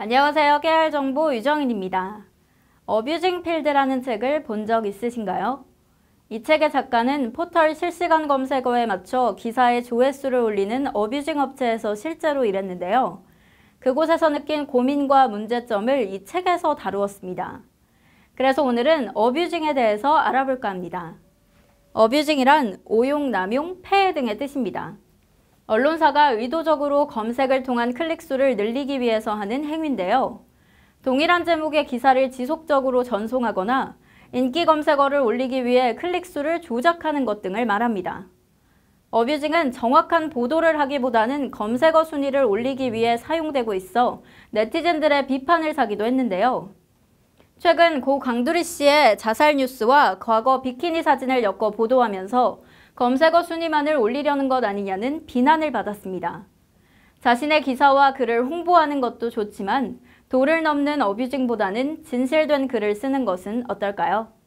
안녕하세요. 깨알 정보 유정인입니다. 어뷰징 필드라는 책을 본 적 있으신가요? 이 책의 작가는 포털 실시간 검색어에 맞춰 기사의 조회수를 올리는 어뷰징 업체에서 실제로 일했는데요. 그곳에서 느낀 고민과 문제점을 이 책에서 다루었습니다. 그래서 오늘은 어뷰징에 대해서 알아볼까 합니다. 어뷰징이란 오용, 남용, 폐해 등의 뜻입니다. 언론사가 의도적으로 검색을 통한 클릭수를 늘리기 위해서 하는 행위인데요. 동일한 제목의 기사를 지속적으로 전송하거나 인기 검색어를 올리기 위해 클릭수를 조작하는 것 등을 말합니다. 어뷰징은 정확한 보도를 하기보다는 검색어 순위를 올리기 위해 사용되고 있어 네티즌들의 비판을 사기도 했는데요. 최근 고 강두리 씨의 자살 뉴스와 과거 비키니 사진을 엮어 보도하면서 검색어 순위만을 올리려는 것 아니냐는 비난을 받았습니다. 자신의 기사와 글을 홍보하는 것도 좋지만 도를 넘는 어뷰징보다는 진실된 글을 쓰는 것은 어떨까요?